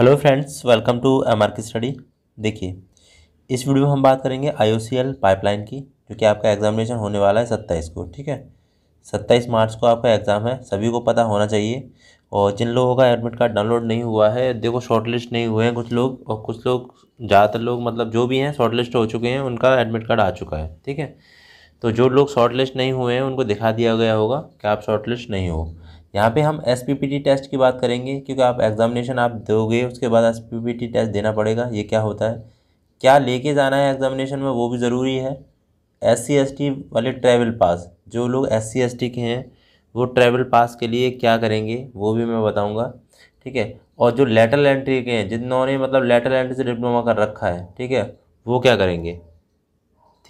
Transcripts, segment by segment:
hello friends welcome to M R की study देखिए इस वीडियो में हम बात करेंगे आई पाइपलाइन की जो कि आपका एग्जामिनेशन होने वाला है सत्ताईस को ठीक है सत्ताईस मार्च को आपका एग्ज़ाम है सभी को पता होना चाहिए और जिन लोगों का एडमिट कार्ड डाउनलोड नहीं हुआ है देखो शॉर्टलिस्ट नहीं हुए हैं कुछ लोग और कुछ लोग ज़्यादातर लोग मतलब जो भी हैं शॉर्टलिस्ट हो चुके हैं उनका एडमिट कार्ड आ चुका है ठीक है तो जो लोग शॉर्टलिस्ट नहीं हुए हैं उनको दिखा दिया गया होगा कि आप शॉर्टलिस्ट नहीं हो यहाँ पे हम एस टेस्ट की बात करेंगे क्योंकि आप एग्ज़ामिनेशन आप दोगे उसके बाद एस टेस्ट देना पड़ेगा ये क्या होता है क्या लेके जाना है एग्ज़ामिनेशन में वो भी ज़रूरी है एस सी वाले ट्रैवल पास जो लोग एस सी के हैं वो ट्रैवल पास के लिए क्या करेंगे वो भी मैं बताऊँगा ठीक है और जो लेटरल एंट्री के हैं जिन्होंने मतलब लेटरल एंट्री से डिप्लोमा कर रखा है ठीक है वो क्या करेंगे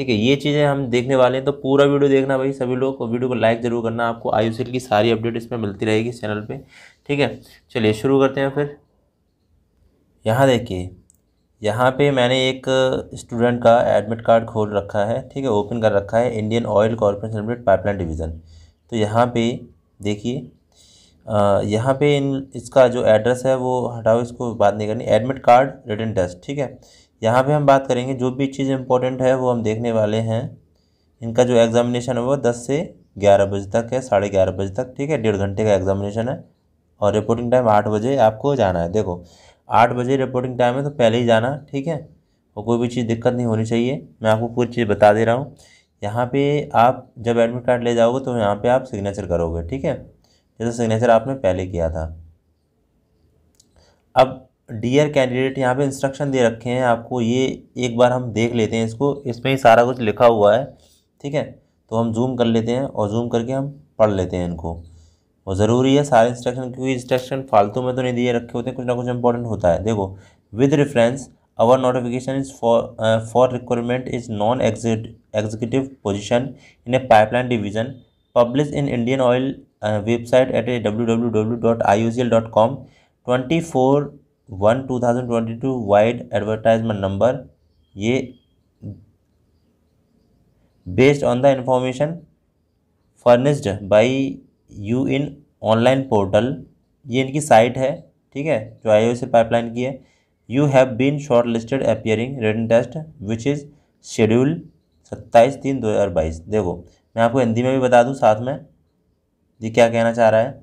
ठीक है ये चीज़ें हम देखने वाले हैं तो पूरा वीडियो देखना भाई सभी लोग और वीडियो को लाइक ज़रूर करना आपको आयुषेल की सारी अपडेट इसमें मिलती रहेगी इस चैनल पर ठीक है चलिए शुरू करते हैं फिर यहाँ देखिए यहाँ पे मैंने एक स्टूडेंट का एडमिट कार्ड खोल रखा है ठीक है ओपन कर रखा है Indian oil corporation limited pipeline division तो यहाँ पे देखिए यहाँ पे इन इसका जो एड्रेस है वो हटाओ इसको बात नहीं करनी एडमिट कार्ड रिटर्न टेस्ट ठीक है यहाँ पे हम बात करेंगे जो भी चीज़ इम्पोर्टेंट है वो हम देखने वाले हैं इनका जो एग्ज़ामिनेशन है वो दस से ग्यारह बजे तक है साढ़े ग्यारह बजे तक ठीक है डेढ़ घंटे का एग्ज़ामिनेशन है और रिपोर्टिंग टाइम आठ बजे आपको जाना है देखो आठ बजे रिपोर्टिंग टाइम है तो पहले ही जाना ठीक है और कोई भी चीज़ दिक्कत नहीं होनी चाहिए मैं आपको पूरी चीज़ बता दे रहा हूँ यहाँ पे आप जब एडमिट कार्ड ले जाओगे तो यहाँ पे आप सिग्नेचर करोगे ठीक है जैसे सिग्नेचर आपने पहले किया था अब डियर कैंडिडेट यहाँ पे इंस्ट्रक्शन दे रखे हैं आपको ये एक बार हम देख लेते हैं इसको इसमें ही सारा कुछ लिखा हुआ है ठीक है तो हम जूम कर लेते हैं और जूम करके हम पढ़ लेते हैं इनको और ज़रूरी है सारे इंस्ट्रक्शन क्योंकि इंस्ट्रक्शन फालतू में तो नहीं दिए रखे होते कुछ ना कुछ इंपॉर्टेंट होता है देखो with reference our notification is for for requirement is non executive position in a pipeline division publish in Indian oil website at a W W W dot I U C L dot com twenty four one two thousand twenty two vide advertisement number ये based on the information furnished by you in online portal ये इनकी site है ठीक है जो आई से pipeline की है you have been short listed appearing written test which is schedule सत्ताईस तीन दो हज़ार बाईस देखो मैं आपको हिंदी में भी बता दूँ साथ में ये क्या कहना चाह रहा है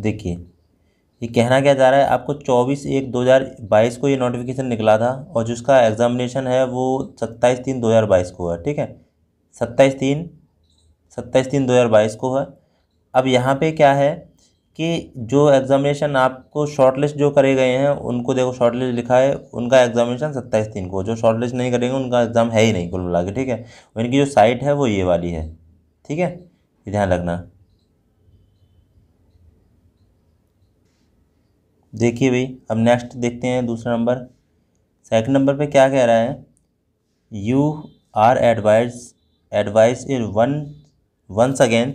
देखिए ये कहना क्या जा रहा है आपको 24 एक 2022 को ये नोटिफिकेशन निकला था और जिसका एग्ज़ामिनेशन है वो 27 तीन 2022 को है ठीक है 27 तीन 27 तीन 2022 को है अब यहाँ पे क्या है कि जो एग्ज़ामिनेशन आपको शॉर्टलिस्ट जो करे गए हैं उनको देखो शॉर्टलिस्ट लिखा है उनका एग्ज़ामिनेशन सत्ताईस तीन को जो शॉर्टलिस्ट नहीं करेंगे उनका एग्ज़ाम है ही नहीं कुल मिला के ठीक है इनकी जो साइट है वो ये वाली है ठीक है ध्यान रखना देखिए भाई अब नेक्स्ट देखते हैं दूसरा नंबर सेकंड नंबर पे क्या कह रहा है you are advise advise in one once again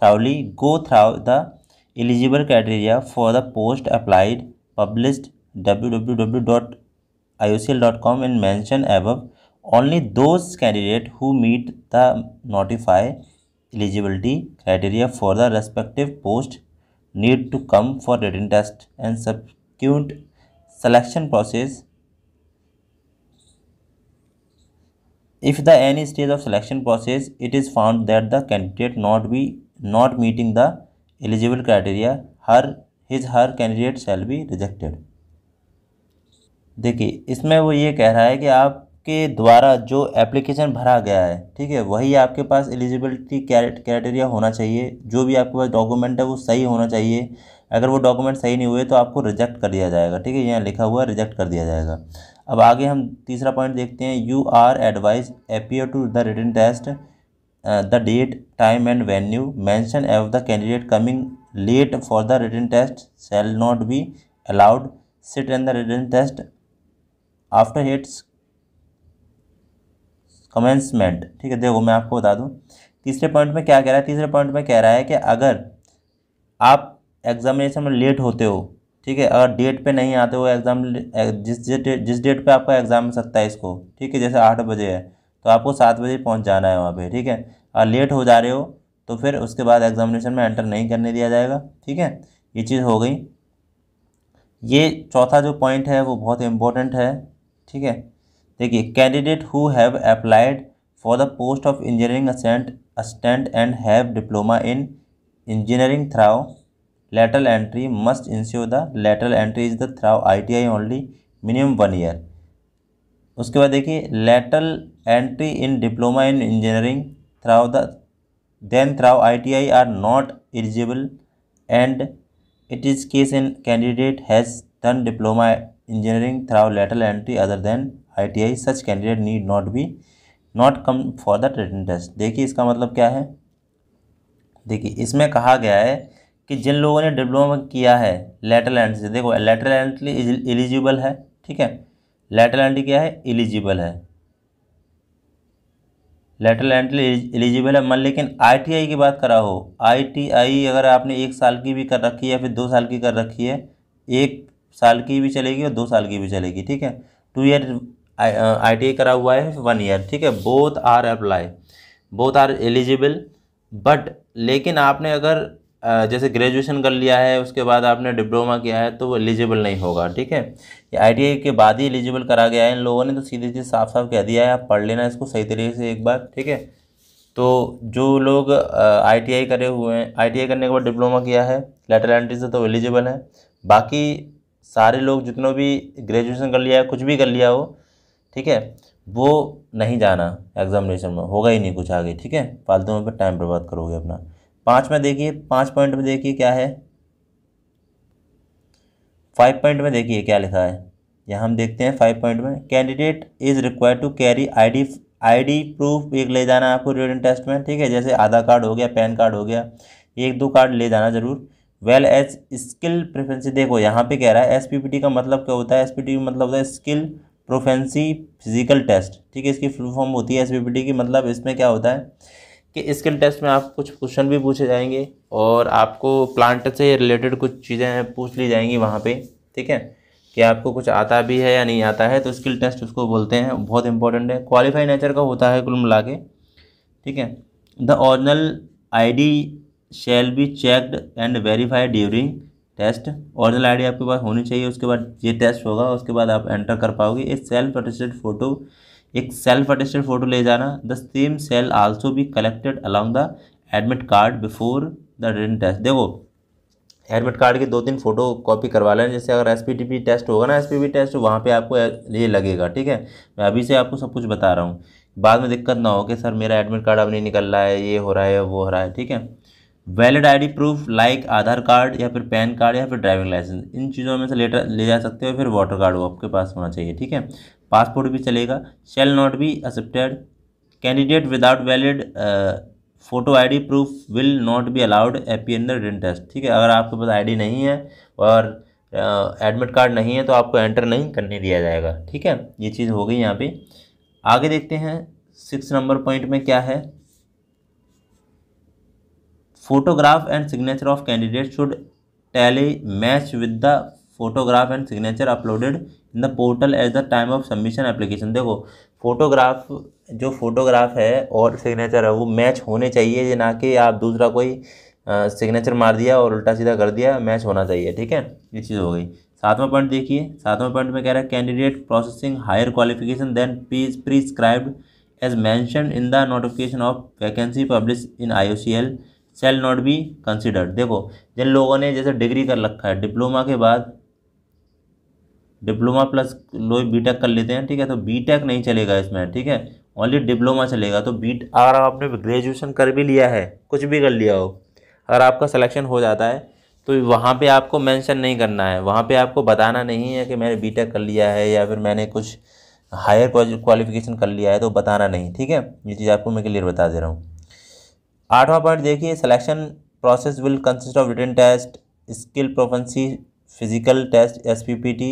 thoroughly go through the eligible criteria for the post applied published W W W dot I O C L dot com in mention एब only those candidate who meet the notify eligibility criteria for the respective post need to come for written test and subsequent selection process if the any stage of selection process it is found that the candidate not be not meeting the eligible criteria her his her candidate shall be rejected देखिए इसमें वो ये कह रहा है कि आप के द्वारा जो एप्लीकेशन भरा गया है ठीक है वही आपके पास एलिजिबिलिटी क्राइटेरिया होना चाहिए जो भी आपके पास डॉक्यूमेंट है वो सही होना चाहिए अगर वो डॉक्यूमेंट सही नहीं हुए तो आपको रिजेक्ट कर दिया जाएगा ठीक है यहाँ लिखा हुआ रिजेक्ट कर दिया जाएगा अब आगे हम तीसरा पॉइंट देखते हैं you are advise appear to the written test the date time and venue mention एव the candidate coming late for the written test shall not be allowed sit in the written test after its commencement ठीक है देखो मैं आपको बता दूँ तीसरे point में क्या कह रहा है तीसरे पॉइंट में कह रहा है कि अगर आप एग्जामिनेशन में लेट होते हो ठीक है अगर डेट पे नहीं आते हो एग्ज़ाम जिस जिस डेट पे आपका एग्ज़ाम मिल सकता है इसको ठीक है जैसे आठ बजे है तो आपको सात बजे पहुंच जाना है वहाँ पे ठीक है और लेट हो जा रहे हो तो फिर उसके बाद एग्ज़ामिनेशन में एंटर नहीं करने दिया जाएगा ठीक है ये चीज़ हो गई ये चौथा जो पॉइंट है वो बहुत इम्पोर्टेंट है ठीक है देखिए candidate who have applied for the post of engineering assistant and have diploma in engineering through lateral entry must ensure the lateral entry is the through I T I only minimum one year उसके बाद देखिए lateral entry in diploma in engineering through the then T I are not eligible and it is case in candidate has done diploma engineering through lateral entry other than I such candidate need not be not come for the written test देखिए इसका मतलब क्या है देखिए इसमें कहा गया है कि जिन लोगों ने डिप्लोमा किया है लेटरल एंट्री से देखो लेटरल एंट्री एलिजिबल है ठीक है लेटरल एंट्री क्या है एलिजिबल है लेटरल एंट्री एलिजिबल है मन लेकिन आईटीआई की बात करा हो आईटीआई अगर आपने एक साल की भी कर रखी है फिर दो साल की कर रखी है एक साल की भी चलेगी और दो साल की भी चलेगी ठीक है two year I T uh, करा हुआ है वन ईयर ठीक है both are apply both are eligible but लेकिन आपने अगर uh, जैसे ग्रेजुएशन कर लिया है उसके बाद आपने डिप्लोमा किया है तो वो एलिजिबल नहीं होगा ठीक है ये आई के बाद ही एलिजिबल करा गया है इन लोगों ने तो सीधे सीधे साफ साफ कह दिया है आप पढ़ लेना इसको सही तरीके से एक बार ठीक है तो जो लोग आई uh, करे हुए हैं आई करने के बाद डिप्लोमा किया है लेटर एंट्री से तो एलिजिबल है बाकी सारे लोग जितनों भी ग्रेजुएशन कर लिया है कुछ भी कर लिया हो ठीक है वो नहीं जाना एग्जामिनेशन में होगा ही नहीं कुछ आगे ठीक है फालतू में पर टाइम बर्बाद करोगे अपना पाँच में देखिए पाँच पॉइंट में देखिए क्या है फाइव पॉइंट में देखिए क्या लिखा है यहाँ हम देखते हैं फाइव पॉइंट में candidate is required to carry ID ID proof एक ले जाना है आपको रिटर्न टेस्ट में ठीक है जैसे आधार कार्ड हो गया पैन कार्ड हो गया एक दो कार्ड ले जाना ज़रूर वेल एज स्किल प्रेफरेंसी देखो यहाँ पे कह रहा है एस का मतलब क्या होता है एस का मतलब होता है स्किल प्रोफेंसी फिजिकल टेस्ट ठीक है इसकी फुल फॉर्म होती है एस की मतलब इसमें क्या होता है कि स्किल टेस्ट में आप कुछ क्वेश्चन भी पूछे जाएंगे और आपको प्लांट से रिलेटेड कुछ चीज़ें पूछ ली जाएंगी वहाँ पे ठीक है कि आपको कुछ आता भी है या नहीं आता है तो स्किल टेस्ट उसको बोलते हैं बहुत इंपॉर्टेंट है क्वालिफाई नेचर का होता है कुल मिला के ठीक है the original D shall be checked and verified during test original ID आपके पास होनी चाहिए उसके बाद ये टेस्ट होगा उसके बाद आप एंटर कर पाओगे एक सेल्फ अटेस्टेड फ़ोटो एक सेल्फ अटेस्टेड फ़ोटो ले जाना the same shall also be collected along the admit card before the written test देखो एडमिट कार्ड के दो तीन फोटो कॉपी करवा लेना जैसे अगर एस टेस्ट होगा ना एस टेस्ट वहाँ पर आपको ये लगेगा ठीक है मैं अभी से आपको सब कुछ बता रहा हूँ बाद में दिक्कत ना हो कि सर मेरा एडमिट कार्ड अब नहीं निकल रहा है ये हो रहा है वो हो रहा है ठीक है valid ID proof like Aadhaar card या फिर पैन कार्ड या फिर ड्राइविंग लाइसेंस इन चीज़ों में से लेटर ले जा सकते हो फिर वाटर कार्ड वो आपके पास होना चाहिए ठीक है पासपोर्ट भी चलेगा shall not be accepted candidate without valid photo ID proof will not be allowed एपी इन द टेस्ट ठीक है अगर आपके पास आई नहीं है और एडमिट uh, कार्ड नहीं है तो आपको एंटर नहीं करने दिया जाएगा ठीक है ये चीज़ हो गई यहाँ पर आगे देखते हैं सिक्स नंबर पॉइंट में क्या है photograph and signature of candidate should tally match with the photograph and signature uploaded in the portal as the time of submission application देखो फोटोग्राफ जो फोटोग्राफ है और सिग्नेचर है वो मैच होने चाहिए ना कि आप दूसरा कोई सिग्नेचर मार दिया और उल्टा सीधा कर दिया मैच होना चाहिए ठीक है ये चीज़ हो गई सातवां पॉइंट देखिए सातवां पॉइंट में कह रहा है candidate processing higher qualification than please prescribe as mention in the notification of vacancy publish in I O C L shall not be considered देखो जिन लोगों ने जैसे डिग्री कर रखा है डिप्लोमा के बाद डिप्लोमा प्लस लोग बी टेक कर लेते हैं ठीक है तो बी टेक नहीं चलेगा इसमें ठीक है ओनली डिप्लोमा चलेगा तो बी e अगर आपने ग्रेजुएशन कर भी लिया है कुछ भी कर लिया हो अगर आपका सिलेक्शन हो जाता है तो वहाँ पे आपको मेंशन नहीं करना है वहाँ पे आपको बताना नहीं है कि मैंने बीटेक कर लिया है या फिर मैंने कुछ हायर क्वालिफिकेशन कर लिया है तो बताना नहीं ठीक है ये चीज़ आपको मैं क्लियर बता दे रहा हूँ आठवां पॉइंट देखिए selection process will consist of written test skill proficiency physical test S P P T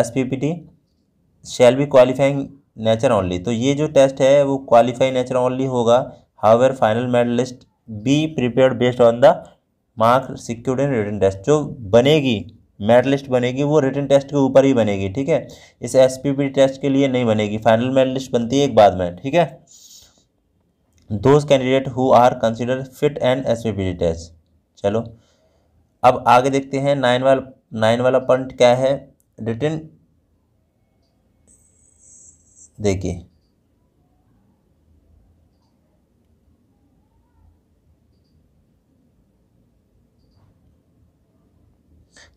S P P T shall be qualifying nature only तो ये जो टेस्ट है वो क्वालिफाई नेचर ओनली होगा हावेर फाइनल मेडल list be prepare based on the mark secured in written test जो बनेगी medal list बनेगी वो रिटर्न टेस्ट के ऊपर ही बनेगी ठीक है इस एस पी पी टेस्ट के लिए नहीं बनेगी फाइनल मेडल लिस्ट बनती है एक बाद में ठीक है those candidate who are consider fit and S test चलो अब आगे देखते हैं नाइन वाला नाइन वाला पॉइंट क्या है रिटर्न देखिए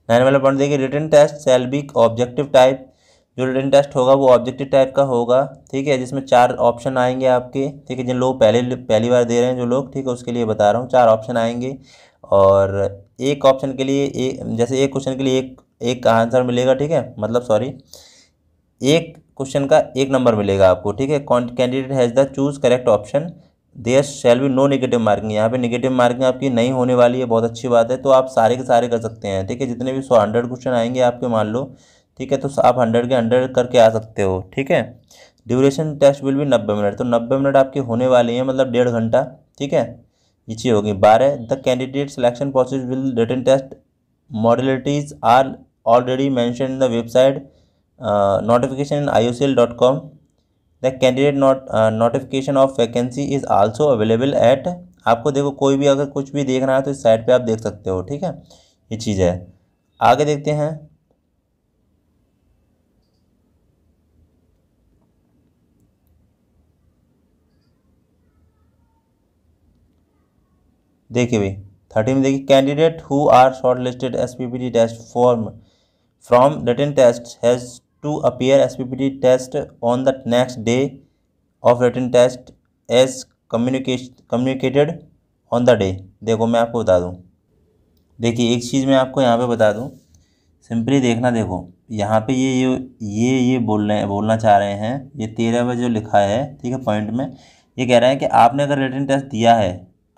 नाइन वाला पॉइंट देखिए written test shall be objective type जो रिटर्न टेस्ट होगा वो ऑब्जेक्टिव टाइप का होगा ठीक है जिसमें चार ऑप्शन आएंगे आपके ठीक है जिन लोग पहले पहली बार दे रहे हैं जो लोग ठीक है उसके लिए बता रहा हूँ चार ऑप्शन आएंगे और एक ऑप्शन के लिए एक जैसे एक क्वेश्चन के लिए एक एक आंसर मिलेगा ठीक है मतलब सॉरी एक क्वेश्चन का एक नंबर मिलेगा आपको ठीक है candidate has the choose correct option there shall be no negative marking यहाँ पे नेगेटिव मार्किंग आपकी नहीं होने वाली है बहुत अच्छी बात है तो आप सारे के सारे कर सकते हैं ठीक है जितने भी सौ हंड्रेड क्वेश्चन आएंगे आपके मान लो ठीक है तो आप हंड्रेड के हंड्रेड करके आ सकते हो ठीक है ड्यूरेशन टेस्ट विल भी नब्बे मिनट तो नब्बे मिनट आपकी होने वाले हैं मतलब डेढ़ घंटा ठीक है ये चीज़ होगी बारह the candidate selection process will written test modalities are already mention in the website notification I O C L dot com the candidate note notification of vacancy is also available at आपको देखो कोई भी अगर कुछ भी देखना है तो इस साइट पे आप देख सकते हो ठीक है ये चीज़ है आगे देखते हैं देखिए भाई थर्टी में देखिए candidate who are short listed S P P T test form from written test has to appear S P P T test on the next day of written test as communicated on the day देखो मैं आपको बता दूँ देखिए एक चीज़ मैं आपको यहाँ पे बता दूँ सिंपली देखना देखो यहाँ पे ये ये ये ये बोल रहे हैं बोलना चाह रहे हैं ये तेरह में जो लिखा है ठीक है पॉइंट में ये कह रहे हैं कि आपने अगर रिटर्न टेस्ट दिया है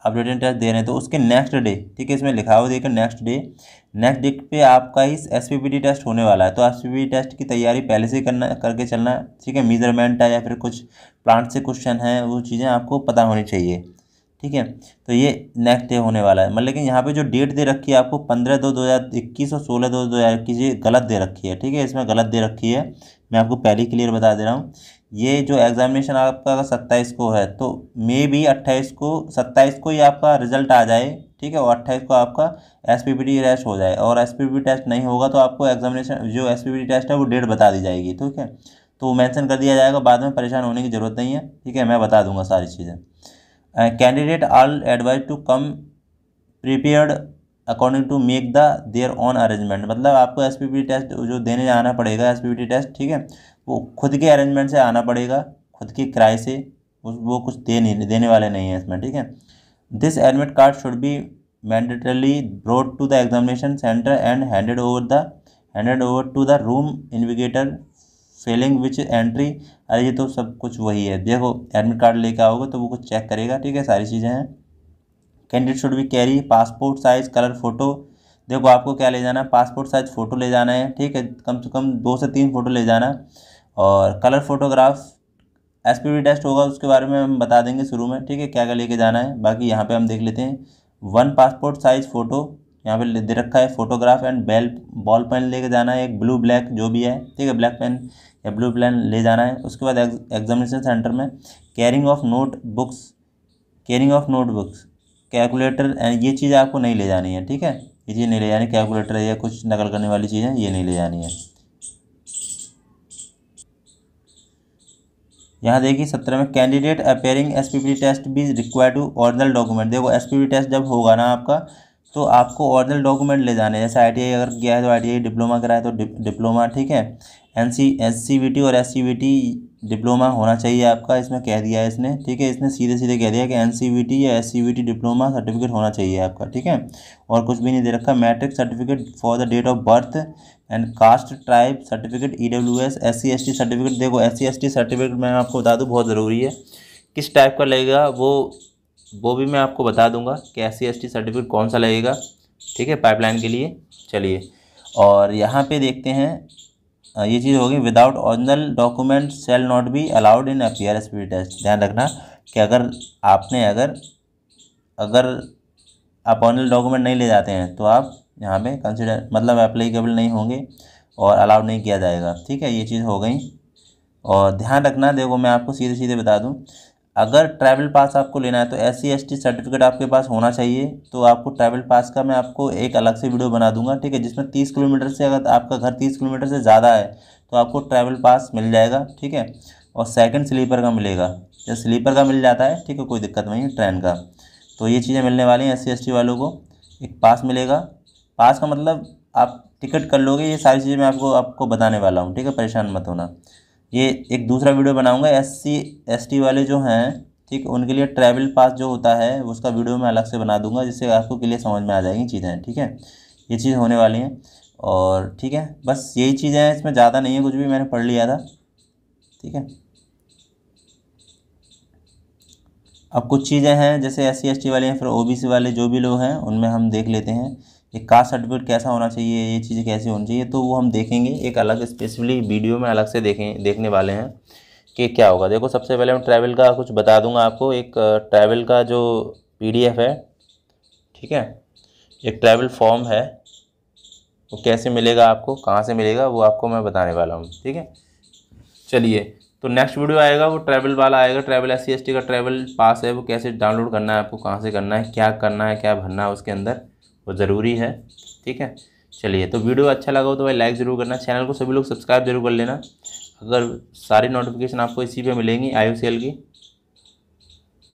आप रिटर्न टेस्ट दे रहे हैं तो उसके नेक्स्ट डे ठीक है इसमें लिखा हुआ देखिए नेक्स्ट डे नेक्स्ट डे पे आपका इस एस टेस्ट होने वाला है तो एस टेस्ट की तैयारी पहले से करना करके चलना है ठीक है मेजरमेंट है या फिर कुछ प्लांट से क्वेश्चन है वो चीज़ें आपको पता होनी चाहिए ठीक है तो ये नेक्स्ट डे होने वाला है मतलब लेकिन यहाँ पे जो डेट दे रखी है आपको पंद्रह दो दो हज़ार इक्कीस और सोलह दो दो हज़ार इक्कीस ये गलत दे रखी है ठीक है इसमें गलत दे रखी है मैं आपको पहले क्लियर बता दे रहा हूँ ये जो एग्ज़ामिनेशन आपका सत्ताईस को है तो मे भी अट्ठाईस को सत्ताईस को ही आपका रिजल्ट आ जाए ठीक है और अट्ठाईस को आपका एस पी टेस्ट हो जाए और एस पी टेस्ट नहीं होगा तो आपको एग्जामिनेशन जो एस पी टेस्ट है वो डेट बता दी जाएगी ठीक है तो मैंशन कर दिया जाएगा बाद में परेशान होने की ज़रूरत नहीं है ठीक है मैं बता दूंगा सारी चीज़ें candidate all advise to come prepared according to make the their own arrangement मतलब आपको एस टेस्ट जो देने आना पड़ेगा एस टेस्ट ठीक है वो खुद के अरेंजमेंट से आना पड़ेगा खुद के किराए से उस वो कुछ दे नहीं देने वाले नहीं हैं इसमें ठीक है this admit card should be mandatorily brought to the examination centre and handed over the handed over to the room invigilator failing which entry अरे ये तो सब कुछ वही है देखो एडमिट कार्ड लेके आओगे तो वो कुछ चेक करेगा ठीक है सारी चीज़ें हैं कैंडिडेट शुड भी carry passport size colour photo देखो आपको क्या ले जाना है पासपोर्ट साइज़ फ़ोटो ले जाना है ठीक है कम से कम दो से तीन फ़ोटो ले जाना और कलर फ़ोटोग्राफ एस टेस्ट होगा उसके बारे में हम बता देंगे शुरू में ठीक है क्या क्या लेके जाना है बाकी यहाँ पे हम देख लेते हैं वन पासपोर्ट साइज़ फ़ोटो यहाँ पे दे रखा है photograph and ball ball pen लेके जाना है एक ब्लू ब्लैक जो भी है ठीक है ब्लैक पेन या ब्लू पेन ले जाना है उसके बाद एग्जामिनेशन सेंटर में carrying of note books carrying of note books calculator ये चीज़ आपको नहीं ले जानी है ठीक है ये चीज़ नहीं ले जानी कैलकुलेटर है या कुछ नकल करने वाली चीज़ है ये नहीं ले जानी है यहाँ देखिए सत्रह में कैंडिडेट अपेयरिंग एस टेस्ट भी रिक्वायर टू ऑरिजिनल डॉक्यूमेंट देखो एस टेस्ट जब होगा ना आपका तो आपको ओरिजिनल डॉक्यूमेंट ले जाने जैसे आई अगर गया है तो आई डिप्लोमा कराए तो डिप्लोमा ठीक है N C S C B T और S C B T diploma होना चाहिए आपका इसमें कह दिया है इसने ठीक है इसने सीधे सीधे कह दिया कि एन या एस डिप्लोमा सर्टिफिकेट होना चाहिए आपका ठीक है और कुछ भी नहीं दे रखा matric certificate for the date of birth and caste tribe certificate E W S S C S T certificate देखो S C S T certificate मैं आपको बता दूँ बहुत ज़रूरी है किस टाइप का लगेगा वो वो भी मैं आपको बता दूंगा कि S C S T certificate कौन सा लगेगा ठीक है पाइपलाइन के लिए चलिए और यहाँ पे देखते हैं ये चीज़ होगी without original document shall not be allowed in appearance be test ध्यान रखना कि अगर आपने अगर अगर आप ऑरिजिनल डॉक्यूमेंट नहीं ले जाते हैं तो आप यहाँ पे कंसिडर मतलब अप्लीकेबल नहीं होंगे और अलाउड नहीं किया जाएगा ठीक है ये चीज़ हो गई और ध्यान रखना देखो मैं आपको सीधे सीधे बता दूँ अगर ट्रैवल पास आपको लेना है तो एस सी सर्टिफिकेट आपके पास होना चाहिए तो आपको ट्रैवल पास का मैं आपको एक अलग से वीडियो बना दूंगा ठीक है जिसमें तीस किलोमीटर से अगर आपका घर तीस किलोमीटर से ज़्यादा है तो आपको ट्रैवल पास मिल जाएगा ठीक है और सेकंड स्लीपर का मिलेगा जब स्लीपर का मिल जाता है ठीक है कोई दिक्कत नहीं है ट्रेन का तो ये चीज़ें मिलने वाली हैं एस सी वालों को एक पास मिलेगा पास का मतलब आप टिकट कर लोगे ये सारी चीज़ें मैं आपको आपको बताने वाला हूँ ठीक है परेशान मत होना ये एक दूसरा वीडियो बनाऊंगा एस सी एस टी वाले जो हैं ठीक उनके लिए ट्रैवल पास जो होता है उसका वीडियो मैं अलग से बना दूंगा जिससे आपको क्लियर समझ में आ जाएंगी चीज़ें ठीक है ये चीज़ होने वाली हैं और ठीक है बस यही चीज़ें हैं इसमें ज़्यादा नहीं है कुछ भी मैंने पढ़ लिया था ठीक है अब कुछ चीज़ें हैं जैसे एस सी वाले हैं फिर ओ वाले जो भी लोग हैं उनमें हम देख लेते हैं कि कास्ट सर्टिफिकेट कैसा होना चाहिए ये चीज़ें कैसी होनी चाहिए तो वो हम देखेंगे एक अलग स्पेसिफिकली वीडियो में अलग से देखें देखने वाले हैं कि क्या होगा देखो सबसे पहले मैं ट्रैवल का कुछ बता दूंगा आपको एक ट्रैवल का जो पीडीएफ है ठीक है एक ट्रैवल फॉर्म है वो कैसे मिलेगा आपको कहाँ से मिलेगा वो आपको मैं बताने वाला हूँ ठीक है चलिए तो नेक्स्ट वीडियो आएगा वो ट्रैवल वाला आएगा ट्रैवल एस सी का ट्रैवल पास है वो कैसे डाउनलोड करना है आपको कहाँ से करना है क्या करना है क्या भरना है उसके अंदर वो ज़रूरी है ठीक है चलिए तो वीडियो अच्छा लगा हो तो भाई लाइक ज़रूर करना चैनल को सभी लोग सब्सक्राइब जरूर कर लेना अगर सारी नोटिफिकेशन आपको इसी पे मिलेंगी आई की